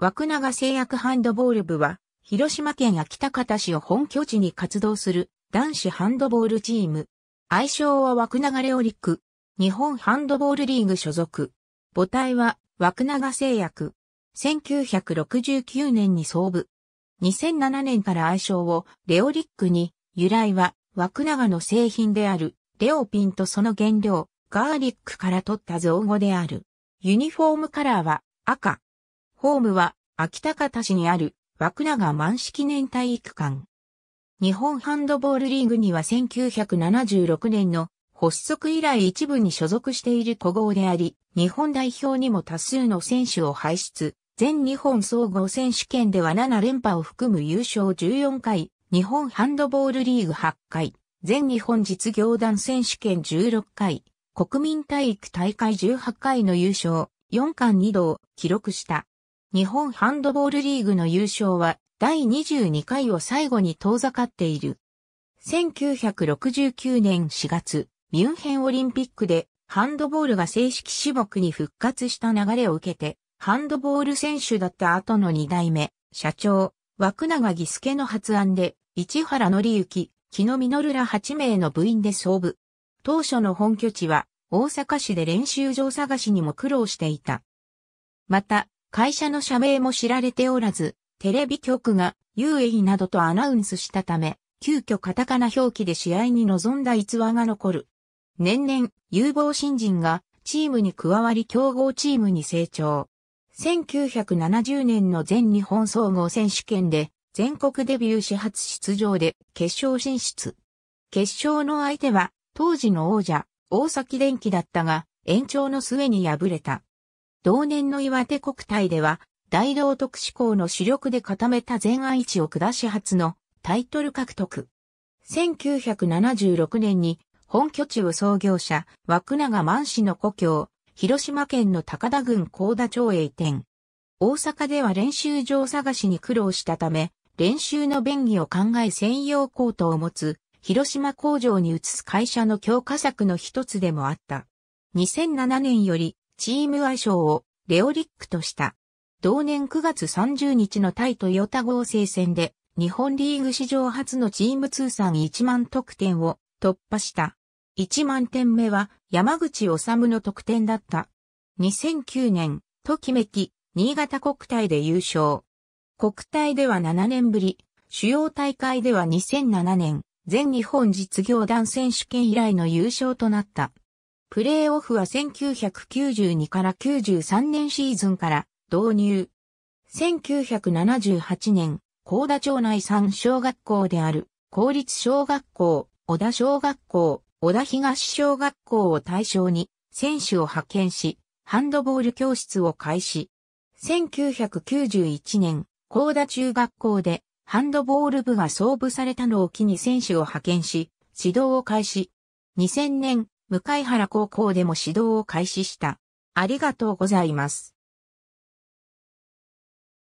枠長製薬ハンドボール部は、広島県秋田方市を本拠地に活動する男子ハンドボールチーム。愛称は枠長レオリック、日本ハンドボールリーグ所属。母体は枠長製薬。1969年に創部。2007年から愛称をレオリックに、由来は枠長の製品であるレオピンとその原料、ガーリックから取った造語である。ユニフォームカラーは赤、ホームは、秋高田市にある、枠長満式年体育館。日本ハンドボールリーグには1976年の発足以来一部に所属している古豪であり、日本代表にも多数の選手を輩出、全日本総合選手権では7連覇を含む優勝14回、日本ハンドボールリーグ8回、全日本実業団選手権16回、国民体育大会18回の優勝、4冠2度を記録した。日本ハンドボールリーグの優勝は第22回を最後に遠ざかっている。1969年4月、ミュンヘンオリンピックでハンドボールが正式種目に復活した流れを受けて、ハンドボール選手だった後の2代目、社長、枠長義助の発案で、市原則幸、木野実ら8名の部員で総部。当初の本拠地は、大阪市で練習場探しにも苦労していた。また、会社の社名も知られておらず、テレビ局が UAE などとアナウンスしたため、急遽カタカナ表記で試合に臨んだ逸話が残る。年々、有望新人がチームに加わり強豪チームに成長。1970年の全日本総合選手権で全国デビュー始発出場で決勝進出。決勝の相手は当時の王者、大崎電機だったが延長の末に敗れた。同年の岩手国体では、大道徳志向の主力で固めた全愛知を下し初のタイトル獲得。1976年に本拠地を創業者、枠永満氏の故郷、広島県の高田郡高田町へ移転。大阪では練習場探しに苦労したため、練習の便宜を考え専用コートを持つ、広島工場に移す会社の強化策の一つでもあった。2007年よりチーム愛称をレオリックとした。同年9月30日の対トヨタ合成戦で、日本リーグ史上初のチーム通算1万得点を突破した。1万点目は山口治の得点だった。2009年、ときめき、新潟国体で優勝。国体では7年ぶり、主要大会では2007年、全日本実業団選手権以来の優勝となった。プレーオフは1992から93年シーズンから導入。1978年、高田町内3小学校である、公立小学校、小田小学校、小田東小学校を対象に、選手を派遣し、ハンドボール教室を開始。1991年、高田中学校で、ハンドボール部が創部されたのを機に選手を派遣し、指導を開始。2000年、向原高校でも指導を開始した。ありがとうございます。